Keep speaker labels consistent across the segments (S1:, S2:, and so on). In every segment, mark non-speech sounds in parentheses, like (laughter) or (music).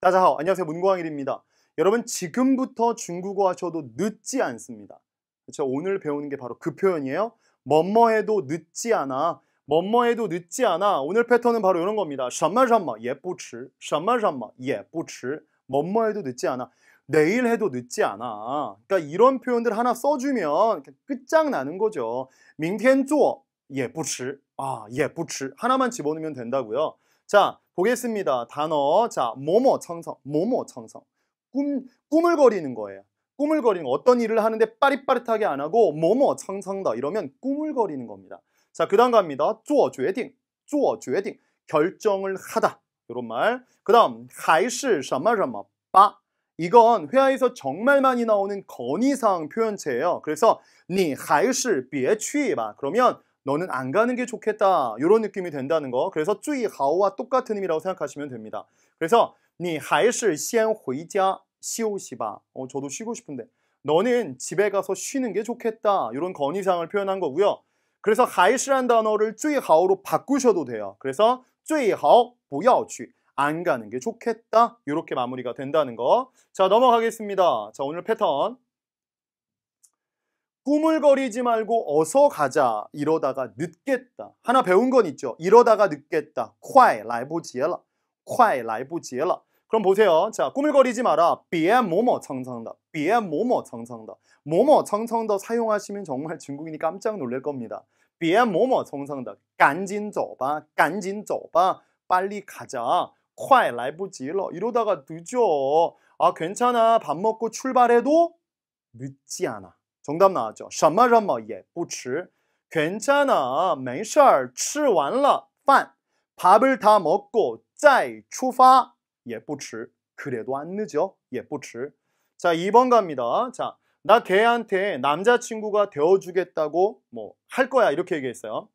S1: 따자하오 안녕하세요 문광일입니다 여러분 지금부터 중국어 하셔도 늦지 않습니다 그렇죠 오늘 배우는 게 바로 그 표현이에요 뭐뭐 해도 늦지 않아 뭐뭐 해도 늦지 않아 오늘 패턴은 바로 이런 겁니다 什么什么也不迟什么什么也不迟 뭐뭐 해도 늦지 않아 내일 해도 늦지 않아 그러니까 이런 표현들 하나 써주면 끝장나는 거죠 明天做也不迟 아, 예, 부츠. 하나만 집어넣으면 된다고요. 자, 보겠습니다. 단어. 자, 뭐뭐 청성. 뭐뭐 청성. 꿈, 꾸물거리는 거예요. 꾸물거리는 어떤 일을 하는데 빠릿빠릿하게 안 하고 뭐뭐 청성다 이러면 꾸물거리는 겁니다. 자, 그다음 갑니다. 做决定.做决定. 결정을 하다. 이런 말. 그다음 还是什么什么吧. 이건 회화에서 정말 많이 나오는 건의사항 표현체예요. 그래서 니还是别去吧. 그러면 너는 안 가는 게 좋겠다 이런 느낌이 된다는 거 그래서 쭈이 하오와 똑같은 의미라고 생각하시면 됩니다 그래서 니还是先回家休息吧 어, 저도 쉬고 싶은데 너는 집에 가서 쉬는 게 좋겠다 이런 건의사항을 표현한 거고요 그래서 还是란 단어를 쭈이 하오로 바꾸셔도 돼요 그래서 쭈이 하오 不要去안 가는 게 좋겠다 이렇게 마무리가 된다는 거자 넘어가겠습니다 자 오늘 패턴 꾸물거리지 말고 어서 가자. 이러다가 늦겠다. 하나 배운 건 있죠. 이러다가 늦겠다. 快来不及了.快来不及了. 그럼 보세요. 자, 꾸물거리지 마라. 别磨磨蹭蹭的.别磨磨蹭蹭的. 모모청청더 사용하시면 정말 중국인이 깜짝 놀랄 겁니다. 别磨磨蹭蹭的.赶紧走吧赶紧走吧 빨리 가자. 快来不及了. 이러다가 늦죠. 아, 괜찮아. 밥 먹고 출발해도 늦지 않아. 정답 나왔죠. 什么什么也不吃. 괜찮아, 没事吃完了饭, 밥을 다 먹고 再出发也不迟. 그래도 안 늦어, 也不迟. 자, 2번 갑니다. 자, 나 걔한테 남자친구가 되어주겠다고 뭐 할 거야 이렇게 얘기했어요.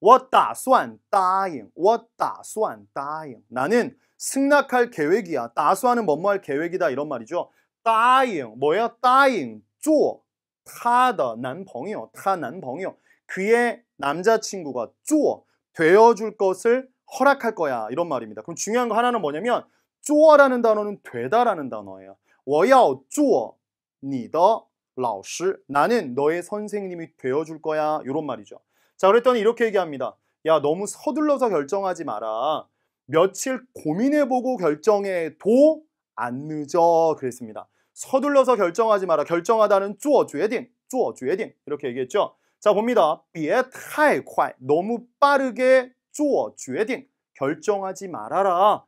S1: 我打算答应,我打算答应. 나는 승낙할 계획이야. 다수하 뭐뭐 할 계획이다 이런 말이죠. 따잉 뭐야 따잉 做 타더 남펑요 타 남펑요 그의 남자친구가 쪼 되어줄 것을 허락할 거야 이런 말입니다. 그럼 중요한 거 하나는 뭐냐면 쪼어라는 단어는 되다라는 단어예요. 我要做你的老师 나는 너의 선생님이 되어줄 거야 이런 말이죠. 자 그랬더니 이렇게 얘기합니다. 야 너무 서둘러서 결정하지 마라. 며칠 고민해보고 결정해도 안 늦어 그랬습니다. 서둘러서 결정하지 마라. 결정하다는 做决定,做决定 이렇게 얘기했죠. 자 봅니다. 别太快, 너무 빠르게 做决定, 결정하지 말아라.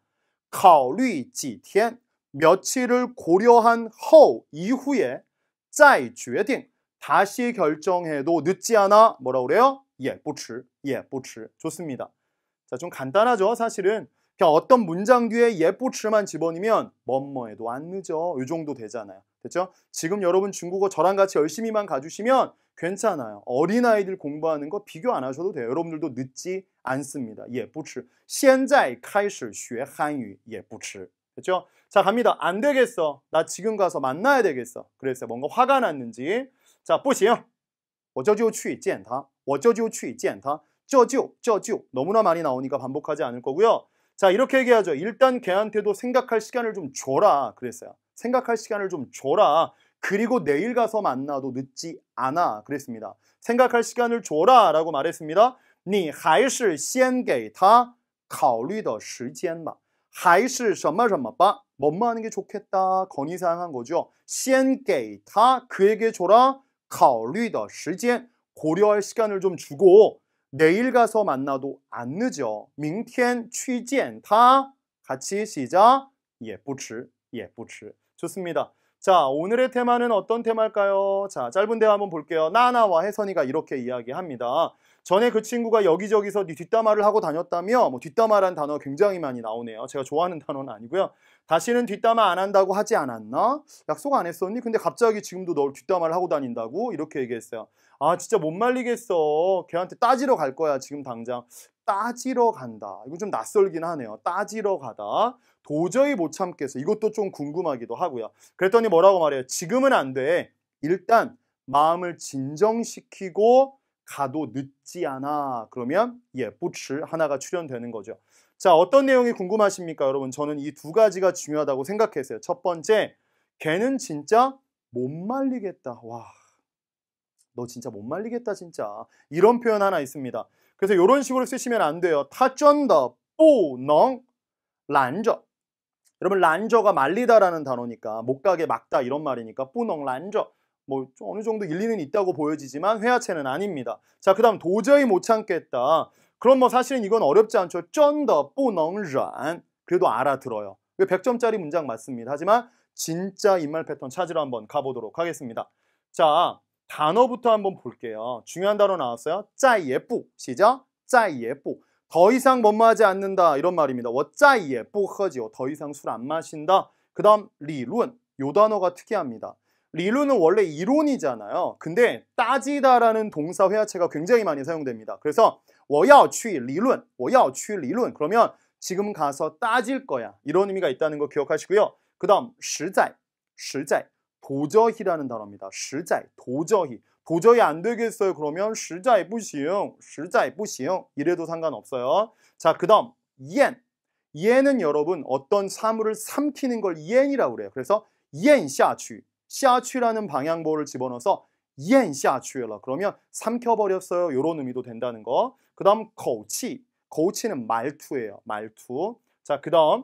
S1: 考虑几天, 며칠을 고려한 后 이후에 再决定, 다시 결정해도 늦지 않아 뭐라 그래요? 예, 不迟, 예, 不迟. 좋습니다. 자, 좀 간단하죠, 사실은. 그냥 그러니까 어떤 문장 뒤에 예쁘츠만 집어넣으면 뭐뭐해도 안 늦어. 이 정도 되잖아요. 됐죠? 지금 여러분 중국어 저랑 같이 열심히만 가주시면 괜찮아요. 어린아이들 공부하는 거 비교 안 하셔도 돼요. 여러분들도 늦지 않습니다. 예쁘츠. 现在开始学汉语也不迟. 됐죠? 자 갑니다. 안 되겠어. 나 지금 가서 만나야 되겠어. 그래서 뭔가 화가 났는지. 자, 不行.我这就去见他.我这就去见他.这就,这就 너무나 많이 나오니까 반복하지 않을 거고요. 자 이렇게 얘기하죠. 일단 걔한테도 생각할 시간을 좀 줘라 그랬어요. 생각할 시간을 좀 줘라. 그리고 내일 가서 만나도 늦지 않아 그랬습니다. 생각할 시간을 줘라 라고 말했습니다. 你还是先给他考虑的时间吧还是什么什么吧 뭐뭐 하는 게 좋겠다 건의사항 한 거죠. 先给他 그에게 줘라 考虑的时间 고려할 시간을 좀 주고 내일 가서 만나도 안 늦어. 明天去见他 같이 시작. 也不迟,也不迟. 예, 예, 좋습니다. 자, 오늘의 테마는 어떤 테마일까요? 자, 짧은 대화 한번 볼게요. 나나와 혜선이가 이렇게 이야기합니다. 전에 그 친구가 여기저기서 뒷담화를 하고 다녔다며 뭐 뒷담화란 단어 굉장히 많이 나오네요. 제가 좋아하는 단어는 아니고요. 다시는 뒷담화 안 한다고 하지 않았나? 약속 안 했었니? 근데 갑자기 지금도 널 뒷담화를 하고 다닌다고 이렇게 얘기했어요. 아 진짜 못 말리겠어 걔한테 따지러 갈 거야 지금 당장 따지러 간다 이건 좀 낯설긴 하네요 따지러 가다 도저히 못 참겠어 이것도 좀 궁금하기도 하고요 그랬더니 뭐라고 말해요 지금은 안 돼 일단 마음을 진정시키고 가도 늦지 않아 그러면 예, 부츠 하나가 출연되는 거죠 자 어떤 내용이 궁금하십니까 여러분 저는 이 두 가지가 중요하다고 생각했어요 첫 번째 걔는 진짜 못 말리겠다 와너 진짜 못 말리겠다 진짜 이런 표현 하나 있습니다. 그래서 이런 식으로 쓰시면 안 돼요. 타쩐더 뽀농 란저 여러분 란저가 말리다라는 단어니까 못 가게 막다 이런 말이니까 뽀농 란저 뭐 어느 정도 일리는 있다고 보여지지만 회화체는 아닙니다. 자, 그다음 도저히 못 참겠다. 그럼 뭐 사실은 이건 어렵지 않죠. 쩐더 뽀농란 그래도 알아들어요. 왜 100점짜리 문장 맞습니다. 하지만 진짜 입말 패턴 찾으러 한번 가보도록 하겠습니다. 자, 단어부터 한번 볼게요. 중요한 단어 나왔어요. 짜이 예쁘. 시작. 짜이 예쁘. 더 이상 못마지 않는다 이런 말입니다. 워짜이 예쁘 허지요. 더 이상 술 안 마신다. 그 다음 리룬. 요 단어가 특이합니다. 리룬은 원래 이론이잖아요. 근데 따지다라는 동사 회화체가 굉장히 많이 사용됩니다. 그래서 我要去 리룬, 我要去 리룬 그러면 지금 가서 따질 거야. 이런 의미가 있다는 거 기억하시고요. 그 다음 실在실在 도저히라는 단어입니다. 시자이 도저히 도저히 안 되겠어요. 그러면 시자이 부시용 시자이 부시용 이래도 상관없어요. 자 그다음 옌 옌은 여러분 어떤 사물을 삼키는 걸 옌이라고 그래요. 그래서 옌샤취 샤취라는 방향보를 집어넣어서 옌샤취라 그러면 삼켜버렸어요. 요런 의미도 된다는 거. 그다음 거치 거치는 말투예요. 말투. 자 그다음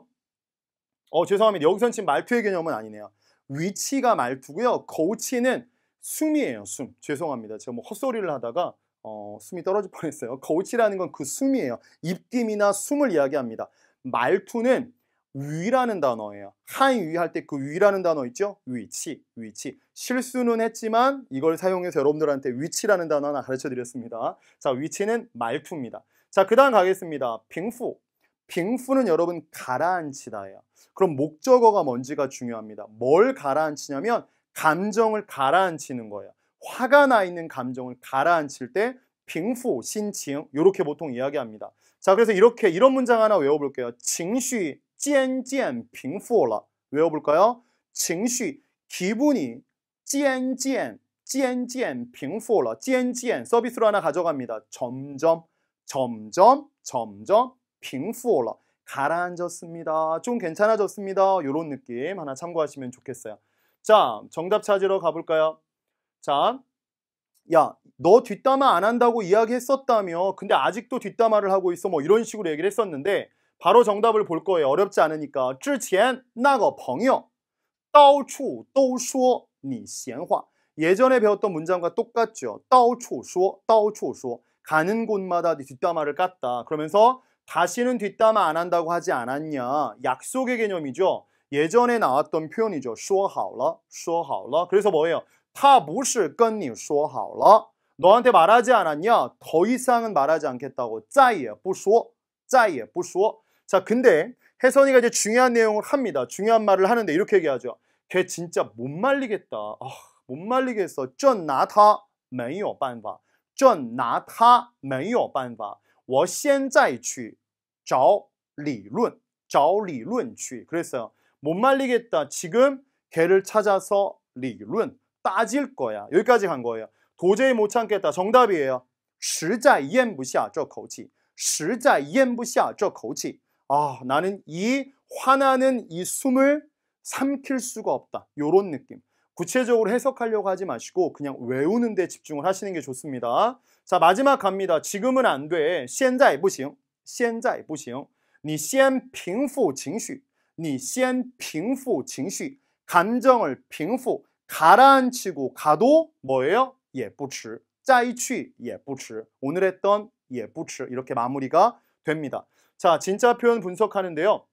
S1: 어 죄송합니다. 여기서는 지금 말투의 개념은 아니네요. 위치가 말투고요. 거우치는 숨이에요. 숨. 죄송합니다. 제가 뭐 헛소리를 하다가 어, 숨이 떨어질 뻔했어요. 거우치라는 건 그 숨이에요. 입김이나 숨을 이야기합니다. 말투는 위라는 단어예요. 한위 할 때 그 위라는 단어 있죠? 위치, 위치. 실수는 했지만 이걸 사용해서 여러분들한테 위치라는 단어 하나 가르쳐 드렸습니다. 자, 위치는 말투입니다. 자, 그 다음 가겠습니다. 빙푸, 빙푸는 여러분 가라앉히다예요. 그럼 목적어가 뭔지가 중요합니다. 뭘 가라앉히냐면 감정을 가라앉히는 거예요. 화가 나 있는 감정을 가라앉힐 때 빙푸, 신칭 이렇게 보통 이야기합니다. 자 그래서 이렇게 이런 문장 하나 외워볼게요. 징슈, 짠짠, 빙푸라 외워볼까요? 징시 기분이 짠짠, 짠짠, 빙푸라 짠짠 서비스로 하나 가져갑니다. 점점, 점점, 점점 平复了, 가라앉았습니다. 좀 괜찮아졌습니다. 이런 느낌 하나 참고하시면 좋겠어요. 자, 정답 찾으러 가볼까요? 자, 야, 너 뒷담화 안 한다고 이야기했었다며. 근데 아직도 뒷담화를 하고 있어. 뭐 이런 식으로 얘기를 했었는데 바로 정답을 볼 거예요. 어렵지 않으니까. 之前那个朋友到处都说你闲话. 예전에 배웠던 문장과 똑같죠. 到处说,到处说. 가는 곳마다 뒷담화를 깠다. 그러면서 다시는 뒷담화 안 한다고 하지 않았냐. 약속의 개념이죠. 예전에 나왔던 표현이죠. 说好了,说好了. 그래서 뭐예요? 他不是跟你说好了. 너한테 말하지 않았냐? 더 이상은 말하지 않겠다고. 再也不说,再也不说. 자, 근데 혜선이가 이제 중요한 내용을 합니다. 중요한 말을 하는데 이렇게 얘기하죠. 걔 진짜 못 말리겠다. 아, 못 말리겠어. 这拿他没有办法.这拿他没有办法.我现在去找理论找理论去 그래서 못 말리겠다. 지금 걔를 찾아서 理论 따질 거야. 여기까지 간 거예요. 도저히 못 참겠다. 정답이에요. 实在咽不下这口气.实在咽不下这口气. 아, 나는 이 화나는 이 숨을 삼킬 수가 없다. 요런 느낌. 구체적으로 해석하려고 하지 마시고 그냥 외우는 데 집중을 하시는 게 좋습니다. 자, 마지막 갑니다. 지금은 안 돼. 现在不行.现在不行.你先平复情绪.你先平复情绪. 감정을 빙复 가라앉히고 가도 뭐예요? 예쁘츠. 짜이취 예쁘츠. 오늘 했던 예쁘츠. 이렇게 마무리가 됩니다. 자, 진짜 표현 분석하는데요.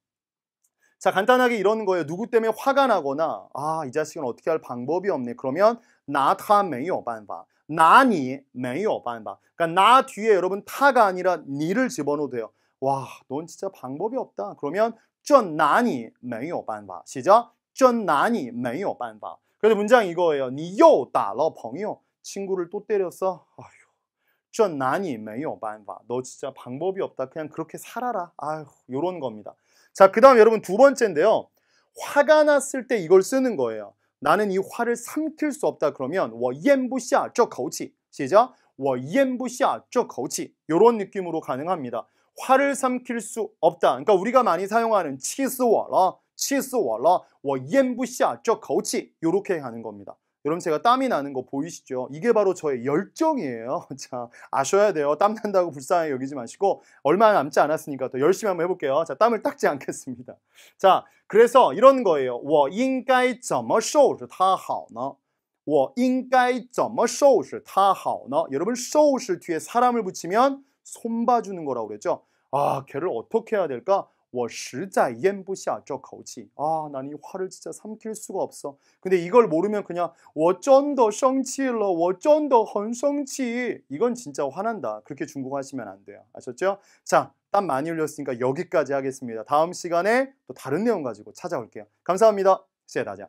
S1: 자, 간단하게 이런 거예요. 누구 때문에 화가 나거나 아, 이 자식은 어떻게 할 방법이 없네. 그러면 나他没有办法. 나니 没有办法. 그러니까 나 뒤에 여러분 타가 아니라 니를 집어넣어도 돼요. 와, 넌 진짜 방법이 없다. 그러면 这哪里没有办法. 시작. 这哪里没有办法. 그래서 문장 이거예요. 你又打了朋友. 친구를 또 때렸어. 아휴. 这哪里没有办法.너 진짜 방법이 없다. 그냥 그렇게 살아라. 아휴, 요런 겁니다. 자, 그 다음 여러분 두 번째인데요. 화가 났을 때 이걸 쓰는 거예요. 나는 이 화를 삼킬 수 없다 그러면 我咽不下这口气 시작 我咽不下这口气 이런 느낌으로 가능합니다. 화를 삼킬 수 없다. 그러니까 우리가 많이 사용하는 치스워러 치스워러 我咽不下这口气 이렇게 하는 겁니다. 여러분 제가 땀이 나는 거 보이시죠? 이게 바로 저의 열정이에요. (laughs) 자, 아셔야 돼요. 땀 난다고 불쌍하게 여기지 마시고 얼마 남지 않았으니까 더 열심히 한번 해볼게요. 자, 땀을 닦지 않겠습니다. 자, 그래서 이런 거예요. 我应该怎么收拾他好呢?我应该怎么收拾他好呢? 여러분, 收拾 뒤에 사람을 붙이면 손봐주는 거라고 그랬죠? 아, 걔를 어떻게 해야 될까? 我实在咽不下这口气. 아, 난 이 화를 진짜 삼킬 수가 없어. 근데 이걸 모르면 그냥 我真的生气了.我真的很生气. 이건 진짜 화난다. 그렇게 중국하시면 안 돼요. 아셨죠? 자, 땀 많이 흘렸으니까 여기까지 하겠습니다. 다음 시간에 또 다른 내용 가지고 찾아올게요. 감사합니다. 谢谢大家。